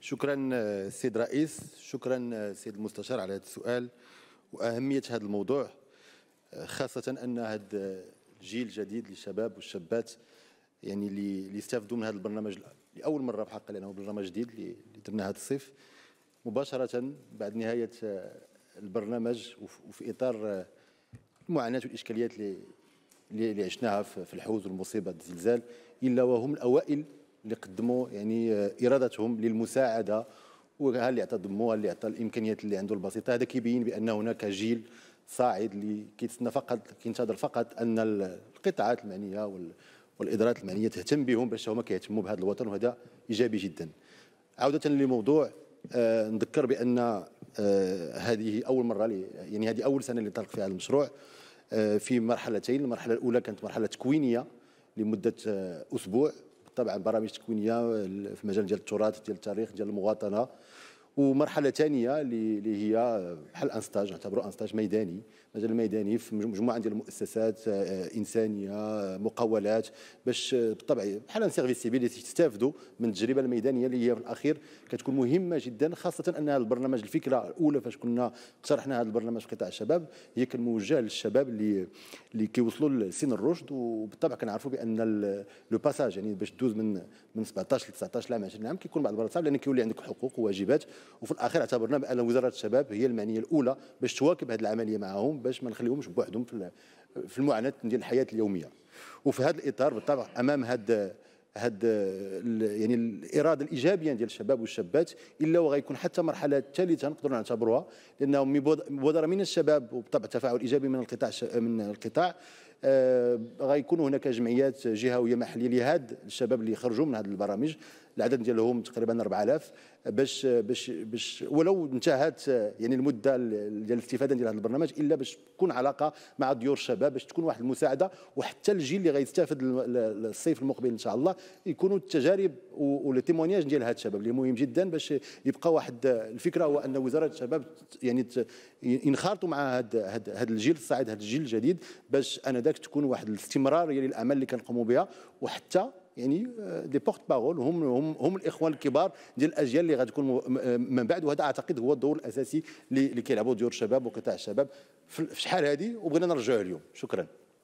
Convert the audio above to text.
شكرا آه، سيد رئيس شكرا آه، سيد المستشار على هذا السؤال واهميه هذا الموضوع آه، خاصه ان هذا الجيل الجديد للشباب والشابات يعني اللي استفدوا من هذا البرنامج لاول مره بحق لانه برنامج جديد اللي درناه هذا الصيف مباشره بعد نهايه البرنامج وفي اطار المعاناه والاشكاليات اللي اللي عشناها في الحوز والمصيبه الزلزال الا وهم الاوائل اللي قدموا يعني آه، ارادتهم للمساعده وها اللي عطى دمو اللي عطى الامكانيات اللي عنده البسيطه هذا كيبين بان هناك جيل صاعد اللي كيتسنى فقط كينتظر فقط ان القطاعات المعنيه والادارات المعنيه تهتم بهم باش هما كيهتموا بهذا الوطن وهذا ايجابي جدا عوده للموضوع آه نذكر بان آه هذه اول مره لي يعني هذه اول سنه اللي انطلق فيها المشروع آه في مرحلتين المرحله الاولى كانت مرحله تكوينيه لمده آه، اسبوع طبعا برامج تكوينيه في مجال ديال التراث ديال التاريخ ديال المواطنه ومرحله ثانيه اللي هي بحال انستاج نعتبره انستاج ميداني مجال ميداني في مجموعه ديال المؤسسات آه، آه، انسانيه آه، مقاولات باش بالطبع بحال ان سيرفيس سيفيل تستافدوا من التجربه الميدانيه اللي هي في الاخير كتكون مهمه جدا خاصه ان هذا البرنامج الفكره الاولى فاش كنا اقترحنا هذا البرنامج في قطاع الشباب هي كان موجه للشباب اللي اللي كيوصلوا لسن الرشد وبالطبع كنعرفوا بان لو باساج يعني باش تدوز من من 17 ل 19 عام 20 عام كيكون بعض المرات صعب لان كيولي عندك حقوق وواجبات وفي الاخير اعتبرنا بان وزاره الشباب هي المعنيه الاولى باش تواكب هذه العمليه معهم باش ما نخليهمش بوحدهم في المعاناه ديال الحياه اليوميه وفي هذا الاطار بالطبع امام هذا هاد يعني الاراده الايجابيه ديال الشباب والشابات الا وغيكون حتى مرحله ثالثه نقدروا نعتبروها لانه مبادره من الشباب وبالطبع تفاعل ايجابي من القطاع من القطاع آه غيكون هناك جمعيات جهويه محليه لهاد الشباب اللي خرجوا من هذه البرامج العدد ديالهم تقريبا 4000 باش باش باش ولو انتهت يعني المده ديال الاستفاده ديال هذا البرنامج الا باش تكون علاقه مع ديور الشباب باش تكون واحد المساعده وحتى الجيل اللي غيستافد الصيف المقبل ان شاء الله يكونوا التجارب والتيمونياج ديال هاد الشباب اللي مهم جدا باش يبقى واحد الفكره هو ان وزاره الشباب يعني ينخرطوا مع هاد هاد, هاد الجيل الصاعد هاد الجيل الجديد باش انذاك تكون واحد الاستمراريه يعني للاعمال اللي كنقوموا بها وحتى يعني دي بورت بارول هم هم هم الاخوان الكبار ديال الاجيال اللي غتكون آه، من بعد وهذا اعتقد هو الدور الاساسي اللي كيلعبوا ديور الشباب وقطاع الشباب في شحال هذه وبغينا نرجعوا اليوم شكرا